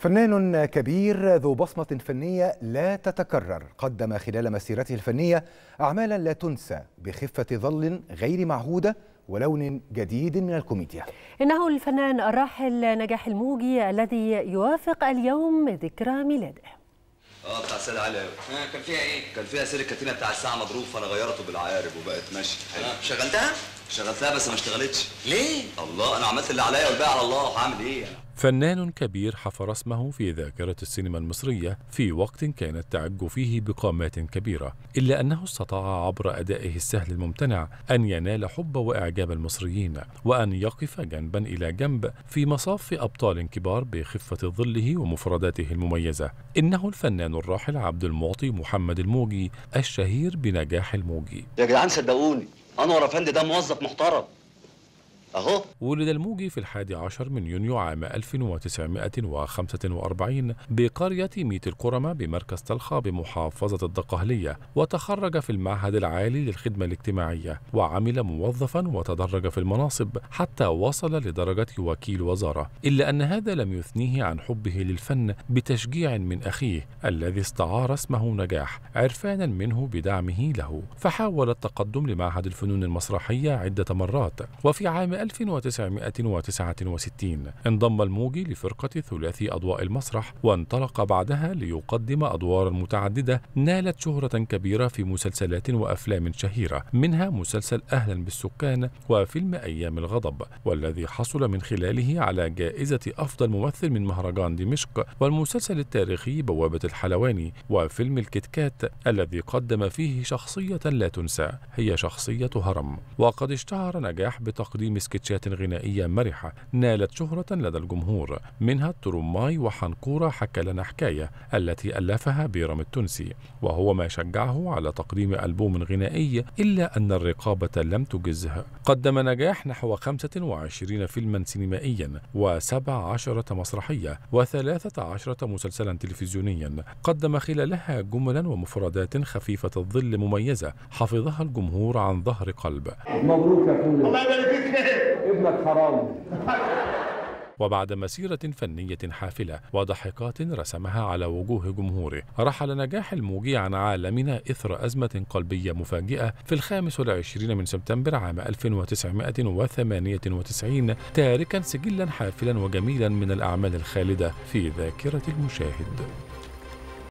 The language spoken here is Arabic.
فنان كبير ذو بصمة فنية لا تتكرر قدم خلال مسيرته الفنية أعمالا لا تنسى بخفة ظل غير معهودة ولون جديد من الكوميديا إنه الفنان الراحل نجاح الموجي الذي يوافق اليوم ذكرى ميلاده اه بتاع سيد علي آه كان فيها ايه؟ كان فيها سير الكاتينه بتاع الساعة مضروب فأنا غيرته بالعقارب وبقت ماشية آه. شغلتها؟ شغلتها بس ما اشتغلتش ليه؟ الله أنا عملت اللي عليا والباقي على الله هعمل ايه؟ فنان كبير حفر اسمه في ذاكرة السينما المصرية في وقت كانت تعج فيه بقامات كبيرة إلا أنه استطاع عبر أدائه السهل الممتنع أن ينال حب وإعجاب المصريين وأن يقف جنبا إلى جنب في مصاف أبطال كبار بخفة ظله ومفرداته المميزة إنه الفنان الراحل عبد المعطي محمد الموجي الشهير بنجاح الموجي يا جدعان صدقوني أنور أفندي ده موظف محترم أهو ولد الموجي في الحادي عشر من يونيو عام 1945 بقرية ميت القرمة بمركز طلخة بمحافظة الدقهلية وتخرج في المعهد العالي للخدمة الاجتماعية وعمل موظفا وتدرج في المناصب حتى وصل لدرجة وكيل وزارة إلا أن هذا لم يثنيه عن حبه للفن بتشجيع من أخيه الذي استعار اسمه نجاح عرفانا منه بدعمه له فحاول التقدم لمعهد الفنون المسرحية عدة مرات وفي عام 1969 انضم الموجي لفرقة ثلاثي أضواء المسرح وانطلق بعدها ليقدم أدوارا متعددة نالت شهرة كبيرة في مسلسلات وأفلام شهيرة منها مسلسل أهلا بالسكان وفيلم أيام الغضب والذي حصل من خلاله على جائزة أفضل ممثل من مهرجان دمشق والمسلسل التاريخي بوابة الحلواني وفيلم الكتكات الذي قدم فيه شخصية لا تنسى هي شخصية هرم وقد اشتهر نجاح بتقديم سكتشات غنائية مرحة نالت شهرة لدى الجمهور منها الترماي وحنقورة حكى لنا حكاية التي ألفها بيرم التونسي وهو ما شجعه على تقديم ألبوم غنائي إلا أن الرقابة لم تجزه قدم نجاح نحو 25 فيلما سينمائيا و17 مسرحية و13 مسلسلا تلفزيونيا قدم خلالها جملا ومفردات خفيفة الظل مميزة حفظها الجمهور عن ظهر قلب مبروك يا الله يبارك فيك ابنك حرام وبعد مسيرة فنية حافلة وضحكات رسمها على وجوه جمهوره رحل نجاح الموجي عن عالمنا إثر أزمة قلبية مفاجئة في الخامس والعشرين من سبتمبر عام 1998 تاركا سجلا حافلا وجميلا من الأعمال الخالدة في ذاكرة المشاهد